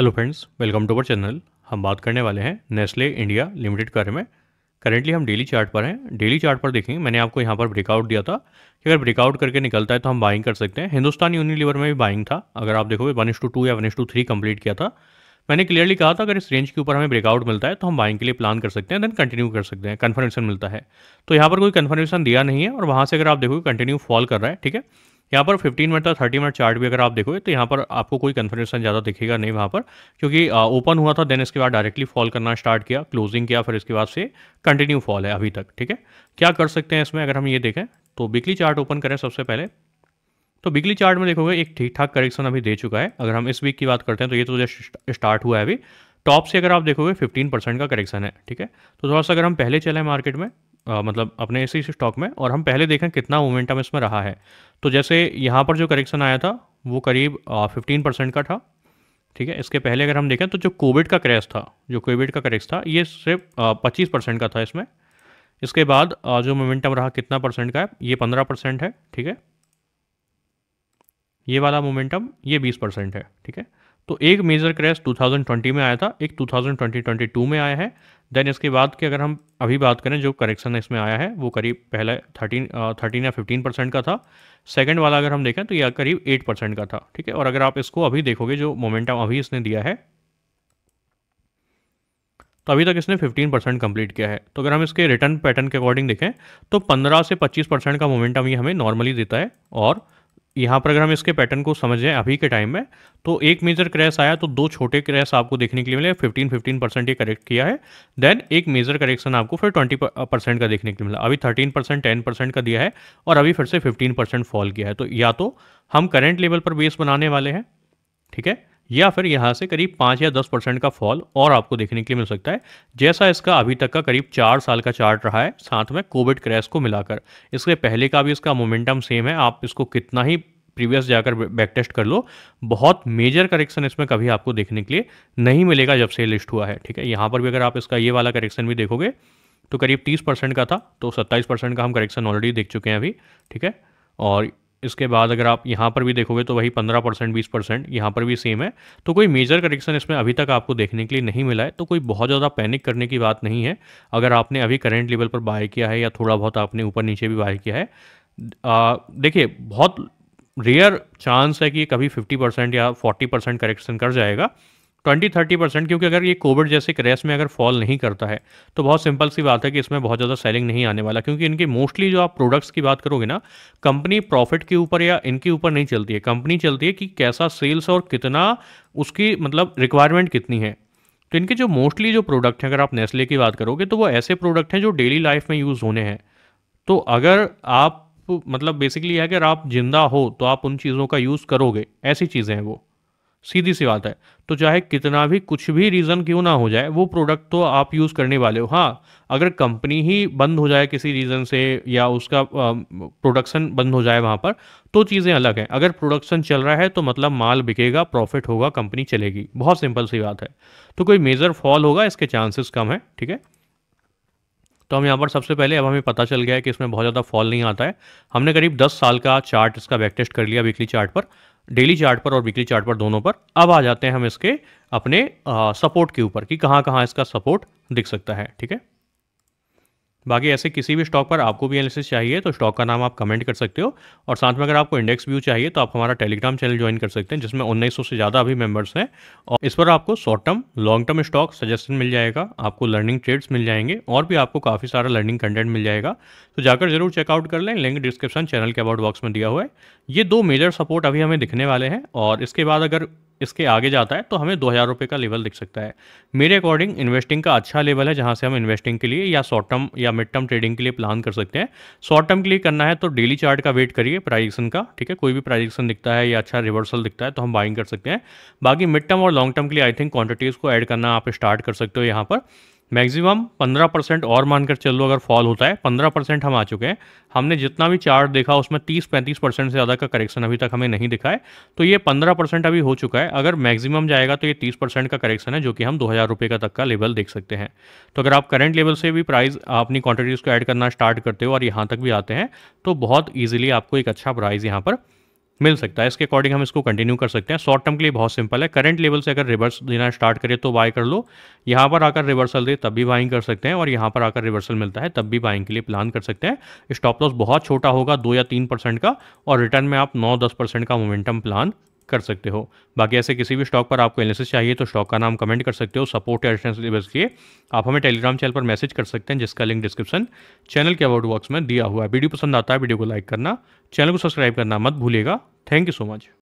hello friends welcome to our channel हम बात करने वाले हैं नेस्ले इंडिया लिमिटेड के बारे में करेंटली हम डेली चार्ट पर हैं डेली चार्ट पर देखेंगे मैंने आपको यहाँ पर ब्रेकआउट दिया था कि अगर ब्रेकआउट करके निकलता है तो हम बाइंग कर सकते हैं हिंदुस्तान यूनिलीवर में भी बाइंग था अगर आप देखोगे वन टू टू या वन टू थ्री कंप्लीट किया था मैंने क्लियरली कहा था अगर इस रेंज के ऊपर हमें ब्रेकआउट मिलता है तो हम बाइंग के लिए प्लान कर सकते हैं देन कंटिन्यू कर सकते हैं कन्फर्मेशन मिलता है तो यहाँ पर कोई कन्फर्मेशन दिया नहीं है और वहाँ से अगर आप देखोगे कंटिन्यू फॉल कर रहा है ठीक है यहाँ पर 15 मिनट था 30 मिनट चार्ट भी अगर आप देखोगे तो यहाँ पर आपको कोई कन्फर्मेशन ज़्यादा दिखेगा नहीं वहाँ पर क्योंकि ओपन हुआ था देन इसके बाद डायरेक्टली फॉल करना स्टार्ट किया क्लोजिंग किया फिर इसके बाद से कंटिन्यू फॉल है अभी तक ठीक है क्या कर सकते हैं इसमें अगर हम ये देखें तो बिकली चार्ट ओपन करें सबसे पहले तो बिकली चार्ट में देखोगे एक ठीक ठाक करेक्शन अभी दे चुका है अगर हम इस वीक की बात करते हैं तो ये तो जस्ट स्टार्ट हुआ है अभी टॉप से अगर आप देखोगे 15 परसेंट का करेक्शन है ठीक है तो थोड़ा सा अगर हम पहले चले मार्केट में आ, मतलब अपने इसी स्टॉक में और हम पहले देखें कितना मोमेंटम इसमें रहा है तो जैसे यहाँ पर जो करेक्शन आया था वो करीब फिफ्टीन परसेंट का था ठीक है इसके पहले अगर हम देखें तो जो कोविड का क्रैश था जो कोविड का क्रैश था ये सिर्फ पच्चीस परसेंट का था इसमें इसके बाद आ, जो मोमेंटम रहा कितना परसेंट का है ये पंद्रह परसेंट है ठीक है ये वाला मोमेंटम ये बीस परसेंट है ठीक है तो एक मेजर क्रैश 2020 में आया था एक 2020-22 में आया है देन इसके बाद की अगर हम अभी बात करें जो करेक्शन इसमें आया है वो करीब पहले थर्टीन थर्टीन या फिफ्टीन परसेंट का था सेकंड वाला अगर हम देखें तो यह करीब एट परसेंट का था ठीक है और अगर आप इसको अभी देखोगे जो मोमेंटम अभी इसने दिया है तो अभी तक इसने 15 परसेंट कंप्लीट किया है तो अगर हम इसके रिटर्न पैटर्न के अकॉर्डिंग देखें तो 15 से 25 परसेंट का मोमेंटम ये हमें नॉर्मली देता है और यहाँ पर अगर हम इसके पैटर्न को समझें अभी के टाइम में तो एक मेजर क्रैश आया तो दो छोटे क्रैश आपको देखने के लिए मिले 15 15 परसेंट ये करेक्ट किया है देन एक मेजर करेक्शन आपको फिर 20 परसेंट का देखने के लिए मिला अभी 13 परसेंट टेन परसेंट का दिया है और अभी फिर से 15 परसेंट फॉल किया है तो या तो हम करेंट लेवल पर बेस बनाने वाले हैं ठीक है या फिर यहाँ से करीब पाँच या दस परसेंट का फॉल और आपको देखने के लिए मिल सकता है जैसा इसका अभी तक का करीब चार साल का चार्ट रहा है साथ में कोविड क्रैश को मिलाकर इसके पहले का भी इसका मोमेंटम सेम है आप इसको कितना ही प्रीवियस जाकर बैक टेस्ट कर लो बहुत मेजर करेक्शन इसमें कभी आपको देखने के लिए नहीं मिलेगा जब से लिस्ट हुआ है ठीक है यहाँ पर भी अगर आप इसका ये वाला करेक्शन भी देखोगे तो करीब 30 परसेंट का था तो 27 परसेंट का हम करेक्शन ऑलरेडी देख चुके हैं अभी ठीक है और इसके बाद अगर आप यहाँ पर भी देखोगे तो वही पंद्रह परसेंट बीस परसेंट यहाँ पर भी सेम है तो कोई मेजर करेक्शन इसमें अभी तक आपको देखने के लिए नहीं मिला है तो कोई बहुत ज़्यादा पैनिक करने की बात नहीं है अगर आपने अभी करेंट लेवल पर बाय किया है या थोड़ा बहुत आपने ऊपर नीचे भी बाय किया है देखिए बहुत रेयर चांस है कि कभी फिफ्टी परसेंट या फोर्टी परसेंट करेक्शन कर जाएगा ट्वेंटी थर्टी परसेंट क्योंकि अगर ये कोविड जैसे क्रैश में अगर फॉल नहीं करता है तो बहुत सिंपल सी बात है कि इसमें बहुत ज़्यादा सेलिंग नहीं आने वाला क्योंकि इनकी मोस्टली जो आप प्रोडक्ट्स की बात करोगे ना कंपनी प्रॉफिट के ऊपर या इनके ऊपर नहीं चलती है कंपनी चलती है कि कैसा सेल्स और कितना उसकी मतलब रिक्वायरमेंट कितनी है तो इनके जो मोस्टली जो प्रोडक्ट हैं अगर आप नेस्ले की बात करोगे तो वो ऐसे प्रोडक्ट हैं जो डेली लाइफ में यूज़ होने हैं तो अगर आप मतलब बेसिकली अगर आप जिंदा हो तो आप उन चीज़ों का यूज़ करोगे ऐसी चीज़ें हैं वो सीधी सी बात है तो चाहे कितना भी कुछ भी रीज़न क्यों ना हो जाए वो प्रोडक्ट तो आप यूज़ करने वाले हो हाँ अगर कंपनी ही बंद हो जाए किसी रीज़न से या उसका प्रोडक्शन बंद हो जाए वहाँ पर तो चीज़ें अलग हैं अगर प्रोडक्शन चल रहा है तो मतलब माल बिकेगा प्रॉफिट होगा कंपनी चलेगी बहुत सिंपल सी बात है तो कोई मेजर फॉल होगा इसके चांसेस कम है ठीक है तो हम यहाँ पर सबसे पहले अब हमें पता चल गया है कि इसमें बहुत ज़्यादा फॉल नहीं आता है हमने करीब 10 साल का चार्ट इसका बैक टेस्ट कर लिया वीकली चार्ट पर डेली चार्ट पर और वीकली चार्ट पर दोनों पर अब आ जाते हैं हम इसके अपने सपोर्ट के ऊपर कि कहाँ कहाँ इसका सपोर्ट दिख सकता है ठीक है बाकी ऐसे किसी भी स्टॉक पर आपको भी एनालिसिस चाहिए तो स्टॉक का नाम आप कमेंट कर सकते हो और साथ में अगर आपको इंडेक्स व्यू चाहिए तो आप हमारा टेलीग्राम चैनल ज्वाइन कर सकते हैं जिसमें उन्नीस से ज़्यादा अभी मेंबर्स हैं और इस पर आपको short term long term stock suggestion मिल जाएगा आपको लर्निंग ट्रेड्स मिल जाएंगे और भी आपको काफ़ी सारा लर्निंग कंटेंट मिल जाएगा तो जाकर जरूर चेकआउट कर लें लिंक डिस्क्रिप्शन चैनल के अबाउट बॉक्स में दिया हुआ है ये दो मेजर सपोर्ट अभी हमें दिखने वाले हैं और इसके बाद अगर इसके आगे जाता है तो हमें दो हज़ार रुपये का लेवल दिख सकता है मेरे अकॉर्डिंग इन्वेस्टिंग का अच्छा लेवल है जहाँ से हम इन्वेस्टिंग के लिए या शॉर्ट टर्म या मिड टर्म ट्रेडिंग के लिए प्लान कर सकते हैं शॉर्ट टर्म के लिए करना है तो डेली चार्ट का वेट करिए प्राइजेक्शन का ठीक है कोई भी प्राइजेक्शन दिखता है या अच्छा रिवर्सल दिखता है तो हम बाइंग कर सकते हैं बाकी मिड टर्म और लॉन्ग टर्म के लिए आई थिंक क्वान्टिटीज़ को ऐड करना आप स्टार्ट कर सकते हो यहाँ पर मैक्सिमम 15 परसेंट और मानकर चल लो अगर फॉल होता है 15 परसेंट हम आ चुके हैं हमने जितना भी चार्ट देखा उसमें 30-35 परसेंट से ज़्यादा का करेक्शन अभी तक हमें नहीं दिखा है तो ये 15 परसेंट अभी हो चुका है अगर मैक्सिमम जाएगा तो ये 30 परसेंट का करेक्शन है जो कि हम दो हज़ार का तक का लेवल देख सकते हैं तो अगर आप करेंट लेवल से भी प्राइस अपनी क्वान्टिटीज़ को ऐड करना स्टार्ट करते हो और यहाँ तक भी आते हैं तो बहुत ईजिली आपको एक अच्छा प्राइज़ यहाँ पर मिल सकता है इसके अकॉर्डिंग हम इसको कंटिन्यू कर सकते हैं शॉर्ट टर्म के लिए बहुत सिंपल है करंट लेवल से अगर रिवर्स देना स्टार्ट करे तो बाय कर लो यहाँ पर आकर रिवर्सल दे तब भी बाइंग कर सकते हैं और यहाँ पर आकर रिवर्सल मिलता है तब भी बाइंग के लिए प्लान कर सकते हैं स्टॉप लॉस बहुत छोटा होगा दो या तीन परसेंट का और रिटर्न में आप नौ दस परसेंट का मोमेंटम प्लान कर सकते हो बाकी ऐसे किसी भी स्टॉक पर आपको एनालिसिस चाहिए तो स्टॉक का नाम कमेंट कर सकते हो सपोर्ट या सिलेबस के लिए आप हमें टेलीग्राम चैनल पर मैसेज कर सकते हैं जिसका लिंक डिस्क्रिप्शन चैनल के अवॉर्ड बॉक्स में दिया हुआ है वीडियो पसंद आता है वीडियो को लाइक करना चैनल को सब्सक्राइब करना मत भूलेगा थैंक यू सो मच